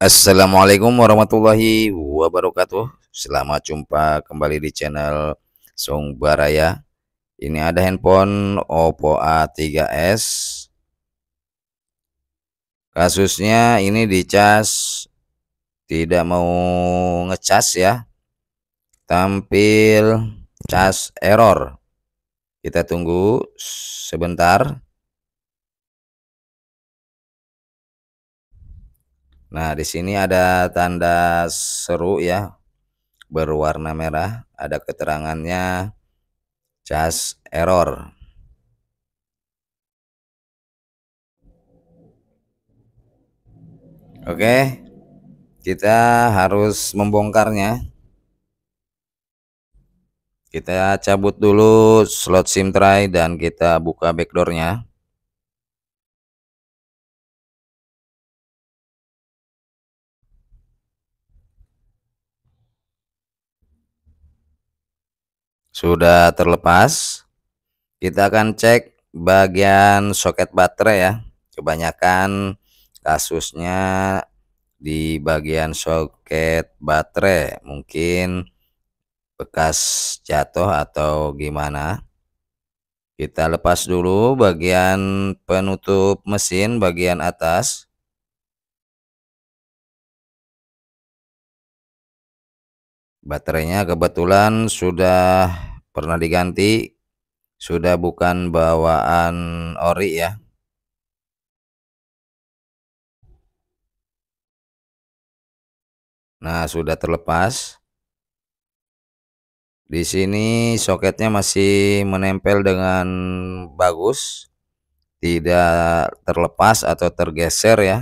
Assalamualaikum warahmatullahi wabarakatuh Selamat jumpa kembali di channel Song Baraya Ini ada handphone Oppo A3s Kasusnya ini dicas Tidak mau ngecas ya Tampil cas error Kita tunggu sebentar Nah, di sini ada tanda seru ya. Berwarna merah, ada keterangannya cas error. Oke. Kita harus membongkarnya. Kita cabut dulu slot SIM tray dan kita buka backdoornya. sudah terlepas kita akan cek bagian soket baterai ya kebanyakan kasusnya di bagian soket baterai mungkin bekas jatuh atau gimana kita lepas dulu bagian penutup mesin bagian atas baterainya kebetulan sudah pernah diganti sudah bukan bawaan ori ya Nah, sudah terlepas. Di sini soketnya masih menempel dengan bagus. Tidak terlepas atau tergeser ya.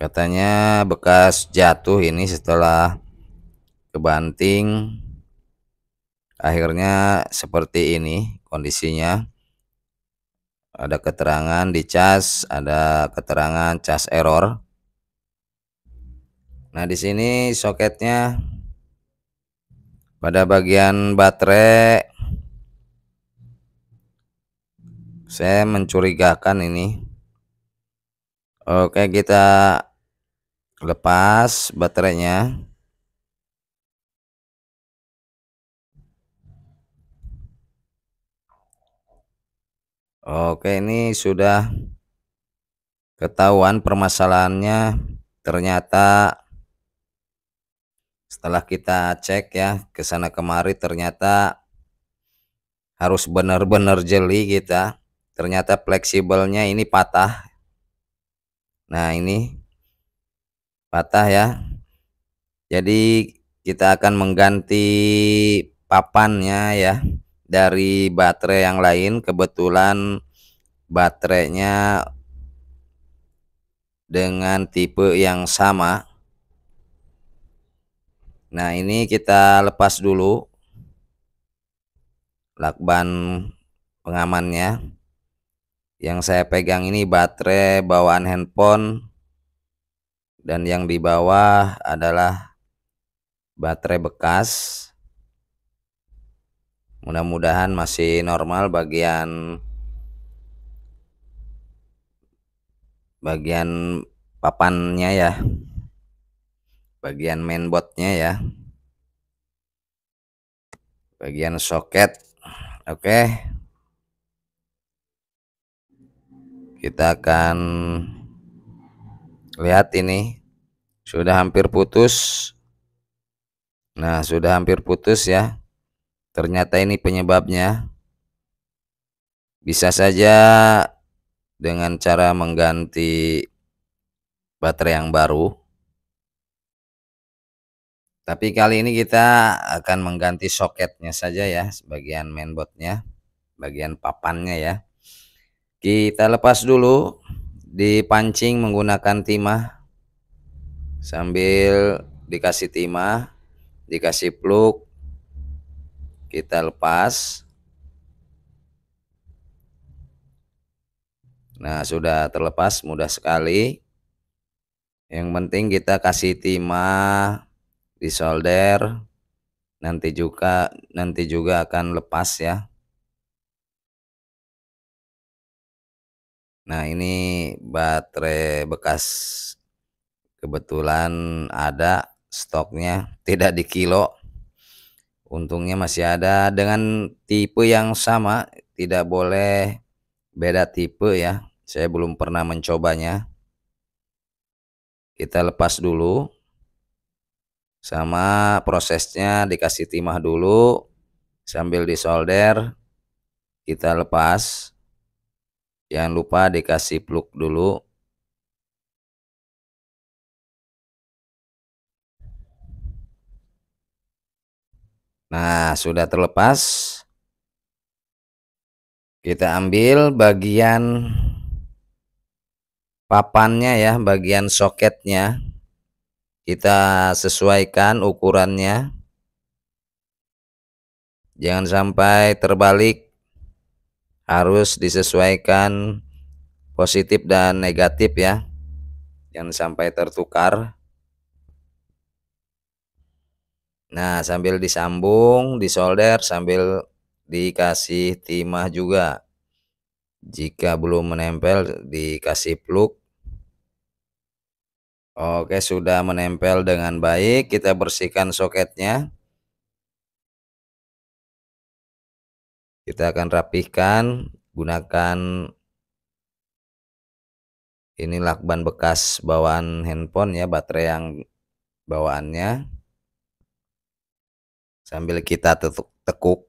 Katanya bekas jatuh ini setelah kebanting akhirnya seperti ini kondisinya ada keterangan di cas ada keterangan cas error nah di sini soketnya pada bagian baterai saya mencurigakan ini Oke kita lepas baterainya Oke ini sudah ketahuan permasalahannya ternyata setelah kita cek ya ke sana kemari ternyata harus benar-benar jeli kita ternyata fleksibelnya ini patah nah ini patah ya jadi kita akan mengganti papannya ya dari baterai yang lain kebetulan baterainya dengan tipe yang sama nah ini kita lepas dulu lakban pengamannya yang saya pegang ini baterai bawaan handphone dan yang di bawah adalah baterai bekas mudah-mudahan masih normal bagian bagian papannya ya bagian mainboardnya ya bagian soket oke kita akan lihat ini sudah hampir putus nah sudah hampir putus ya Ternyata ini penyebabnya. Bisa saja dengan cara mengganti baterai yang baru. Tapi kali ini kita akan mengganti soketnya saja ya, sebagian mainboardnya, bagian papannya ya. Kita lepas dulu, dipancing menggunakan timah, sambil dikasih timah, dikasih pluk kita lepas nah sudah terlepas mudah sekali yang penting kita kasih timah disolder nanti juga nanti juga akan lepas ya Nah ini baterai bekas kebetulan ada stoknya tidak di kilo untungnya masih ada dengan tipe yang sama tidak boleh beda tipe ya saya belum pernah mencobanya kita lepas dulu sama prosesnya dikasih timah dulu sambil disolder kita lepas jangan lupa dikasih pluk dulu Nah, sudah terlepas. Kita ambil bagian papannya ya, bagian soketnya. Kita sesuaikan ukurannya. Jangan sampai terbalik. Harus disesuaikan positif dan negatif ya. Jangan sampai tertukar. Nah, sambil disambung, disolder sambil dikasih timah juga. Jika belum menempel dikasih pluk Oke, sudah menempel dengan baik. Kita bersihkan soketnya. Kita akan rapihkan gunakan ini lakban bekas bawaan handphone ya, baterai yang bawaannya sambil kita tekuk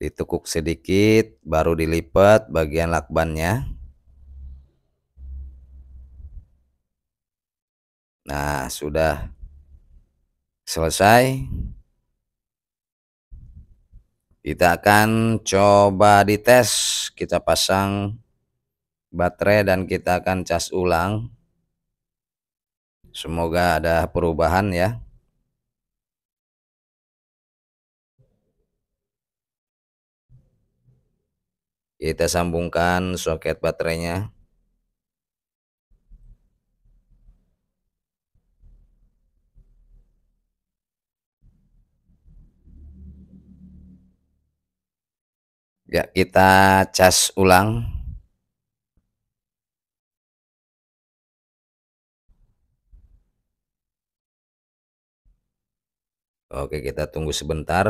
ditekuk sedikit baru dilipat bagian lakbannya nah sudah selesai kita akan coba dites kita pasang baterai dan kita akan cas ulang semoga ada perubahan ya kita sambungkan soket baterainya ya kita cas ulang Oke kita tunggu sebentar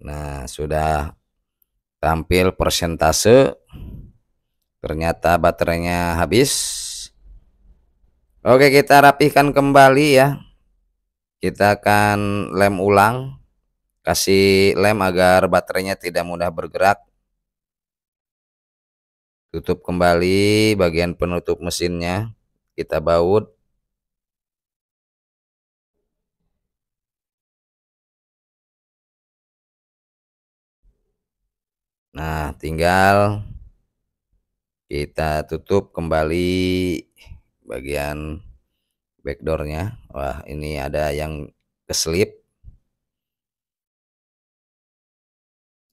Nah, sudah tampil persentase. Ternyata baterainya habis. Oke, kita rapihkan kembali ya. Kita akan lem ulang. Kasih lem agar baterainya tidak mudah bergerak. Tutup kembali bagian penutup mesinnya. Kita baut. Nah, tinggal kita tutup kembali bagian backdoornya. Wah, ini ada yang keselip.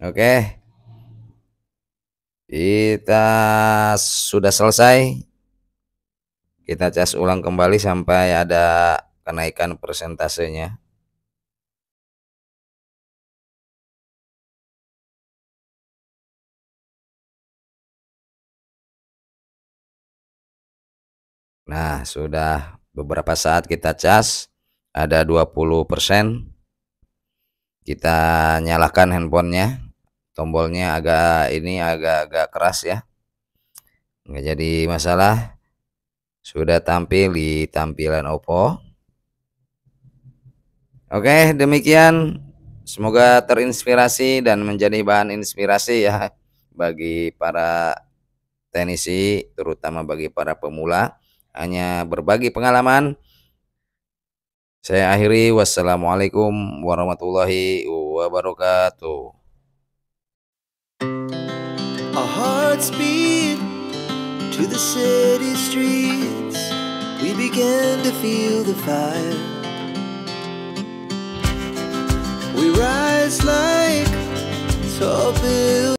Oke. Kita sudah selesai. Kita cas ulang kembali sampai ada kenaikan persentasenya. Nah, sudah beberapa saat kita cas ada 20%. Kita nyalakan handphonenya. Tombolnya agak ini agak-agak keras ya. Enggak jadi masalah. Sudah tampil di tampilan Oppo. Oke, demikian semoga terinspirasi dan menjadi bahan inspirasi ya bagi para tenisi terutama bagi para pemula hanya berbagi pengalaman. Saya akhiri wassalamualaikum warahmatullahi wabarakatuh. Our hearts beat to the city streets. We began to feel the fire. We rise like tall buildings.